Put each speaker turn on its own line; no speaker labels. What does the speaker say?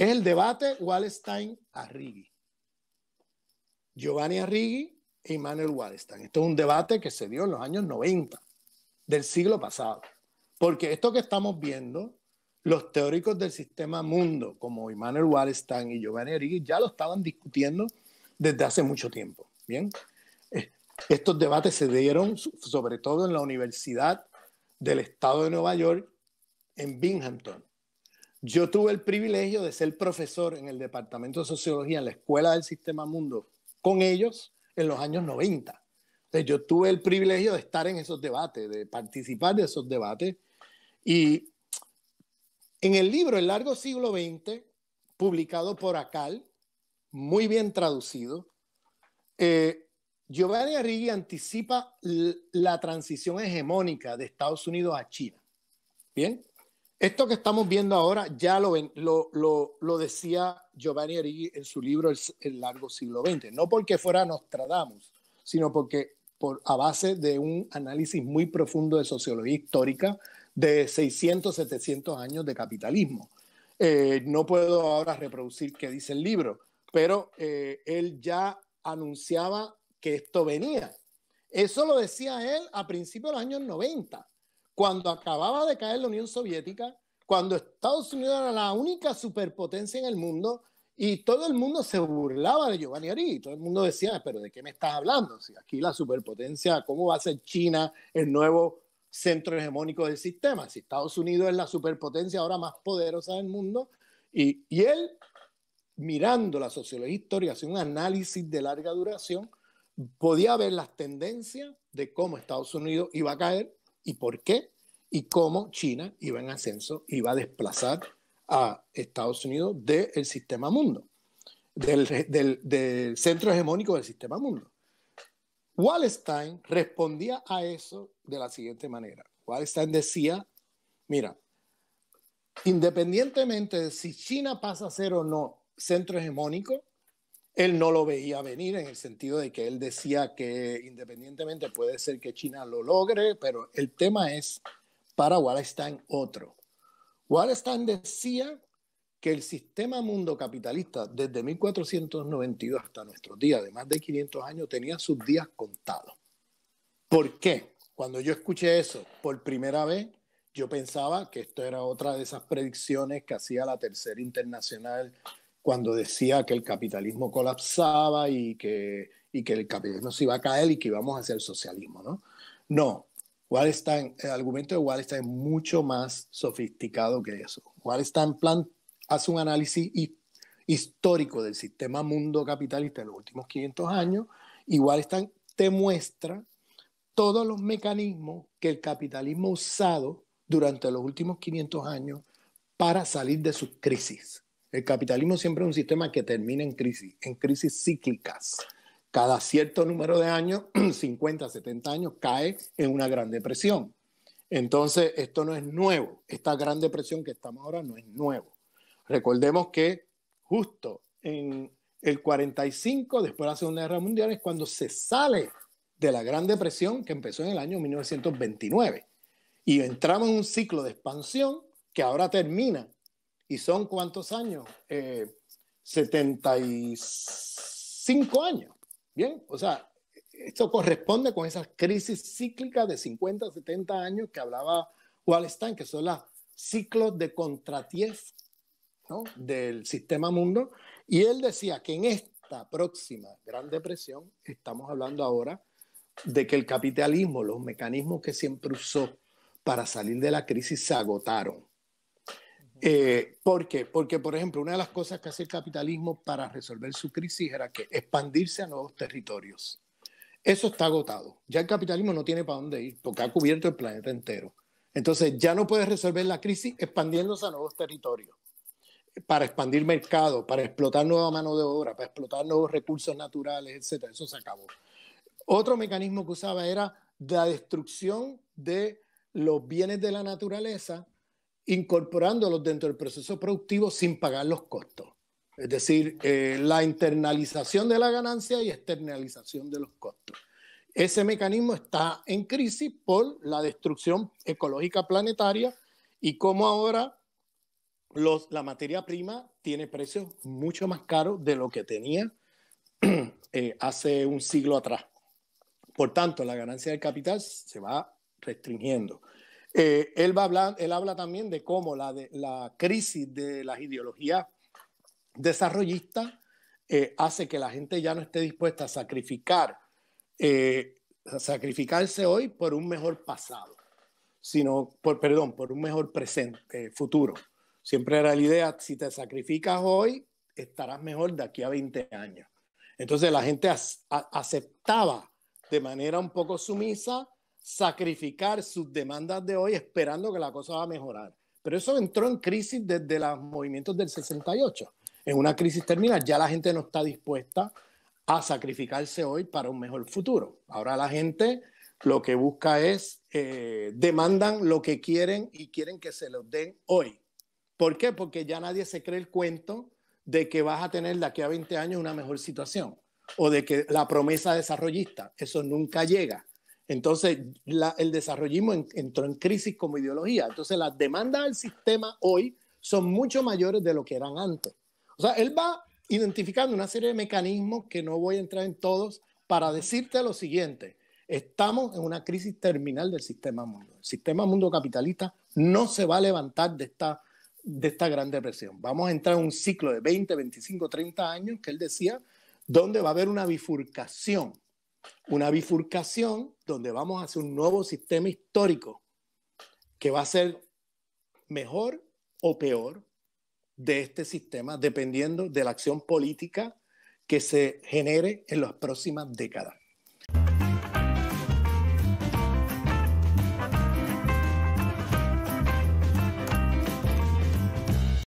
Es el debate Wallenstein-Arrighi. Giovanni Arrighi e Immanuel Wallenstein. Esto es un debate que se dio en los años 90 del siglo pasado. Porque esto que estamos viendo, los teóricos del sistema mundo, como Immanuel Wallenstein y Giovanni Arrighi, ya lo estaban discutiendo desde hace mucho tiempo. Bien, eh, estos debates se dieron sobre todo en la Universidad del Estado de Nueva York, en Binghamton, yo tuve el privilegio de ser profesor en el Departamento de Sociología en la Escuela del Sistema Mundo con ellos en los años 90. Entonces, yo tuve el privilegio de estar en esos debates, de participar de esos debates. Y en el libro El largo siglo XX, publicado por Acal, muy bien traducido, eh, Giovanni Arrighi anticipa la transición hegemónica de Estados Unidos a China. Bien, esto que estamos viendo ahora ya lo, lo, lo, decía Giovanni Erighi en su libro el, largo siglo XX, no porque fuera Nostradamus, sino porque por, a base de un análisis muy profundo de sociología histórica de 600, 700 años de capitalismo. Eh, no puedo ahora reproducir qué dice el libro, pero eh, él ya anunciaba que esto venía. Eso lo decía él a principios de los años 90 cuando acababa de caer la Unión Soviética, cuando Estados Unidos era la única superpotencia en el mundo y todo el mundo se burlaba de Giovanni y todo el mundo decía, pero ¿de qué me estás hablando? Si aquí la superpotencia, ¿cómo va a ser China el nuevo centro hegemónico del sistema? Si Estados Unidos es la superpotencia ahora más poderosa del mundo y, y él, mirando la sociología histórica, hace un análisis de larga duración, podía ver las tendencias de cómo Estados Unidos iba a caer y por qué y cómo China iba en ascenso, iba a desplazar a Estados Unidos del sistema mundo, del, centro hegemónico del sistema mundo. Wallenstein respondía a eso de la siguiente manera. Wallenstein decía, mira, independientemente de si China pasa a ser o no centro hegemónico, él no lo veía venir en el sentido de que él decía que independientemente puede ser que China lo logre, pero el tema es para Wallerstein otro. Wallerstein decía que el sistema mundo capitalista desde 1492 hasta nuestros días, de más de 500 años, tenía sus días contados. ¿Por qué? Cuando yo escuché eso por primera vez, yo pensaba que esto era otra de esas predicciones que hacía la Tercera Internacional cuando decía que el capitalismo colapsaba y que, que el capitalismo se iba a caer y que íbamos a hacer socialismo, ¿no? No, el argumento de Wallstein es mucho más sofisticado que eso. en plan, hace un análisis histórico del sistema mundo capitalista en los últimos 500 años y Wallstein te muestra todos los mecanismos que el capitalismo ha usado durante los últimos 500 años para salir de sus crisis. El capitalismo siempre es un sistema que termina en crisis, en crisis cíclicas. Cada cierto número de años, 50, 70 años, cae en una gran depresión. Entonces, esto no es nuevo. Esta gran depresión que estamos ahora no es nuevo. Recordemos que justo en el 45, después de la Segunda Guerra Mundial, es cuando se sale de la Gran Depresión que empezó en el año 1929. Y entramos en un ciclo de expansión que ahora termina ¿Y son cuántos años? Eh, 75 años. Bien, o sea, esto corresponde con esas crisis cíclicas de 50, 70 años que hablaba Wallstein, que son los ciclos de contratief del sistema mundo. Y él decía que en esta próxima Gran Depresión, estamos hablando ahora de que el capitalismo, los mecanismos que siempre usó para salir de la crisis, se agotaron eh, ¿Por qué? Porque, por ejemplo, una de las cosas que hace el capitalismo para resolver su crisis era que expandirse a nuevos territorios. Eso está agotado. Ya el capitalismo no tiene para dónde ir porque ha cubierto el planeta entero. Entonces ya no puede resolver la crisis expandiéndose a nuevos territorios para expandir mercado, para explotar nueva mano de obra, para explotar nuevos recursos naturales, etcétera. Eso se acabó. Otro mecanismo que usaba era la destrucción de los bienes de la naturaleza incorporándolos dentro del proceso productivo sin pagar los costos. Es decir, eh, la internalización de la ganancia y externalización de los costos. Ese mecanismo está en crisis por la destrucción ecológica planetaria y cómo ahora la materia prima tiene precios mucho más caros de lo que tenía eh, hace un siglo atrás. Por tanto, la ganancia del capital se va restringiendo. Eh, él, habla también de cómo la, crisis de las ideologías desarrollistas eh, hace que la gente ya no esté dispuesta a sacrificar, eh, sacrificarse hoy por un mejor pasado, sino, por, perdón, por un mejor presente, futuro. Siempre era la idea, si te sacrificas hoy, estarás mejor de aquí a 20 años. Entonces la gente aceptaba de manera un poco sumisa sacrificar sus demandas de hoy esperando que la cosa va a mejorar. Pero eso entró en crisis desde los movimientos del 68. En una crisis terminal ya la gente no está dispuesta a sacrificarse hoy para un mejor futuro. Ahora la gente lo que busca es, eh, demandan lo que quieren y quieren que se los den hoy. ¿Por qué? Porque ya nadie se cree el cuento de que vas a tener de aquí a 20 años una mejor situación o de que la promesa desarrollista, eso nunca llega. Entonces, el desarrollismo entró en crisis como ideología. Entonces, las demandas al sistema hoy son mucho mayores de lo que eran antes. O sea, él va identificando una serie de mecanismos que no voy a entrar en todos para decirte lo siguiente. Estamos en una crisis terminal del sistema mundo. El sistema mundo capitalista no se va a levantar de esta, de esta gran depresión. Vamos a entrar en un ciclo de 20, 25, 30 años que él decía, donde va a haber una bifurcación una bifurcación donde vamos hacia un nuevo sistema histórico que va a ser mejor o peor de este sistema dependiendo de la acción política que se genere en las próximas décadas.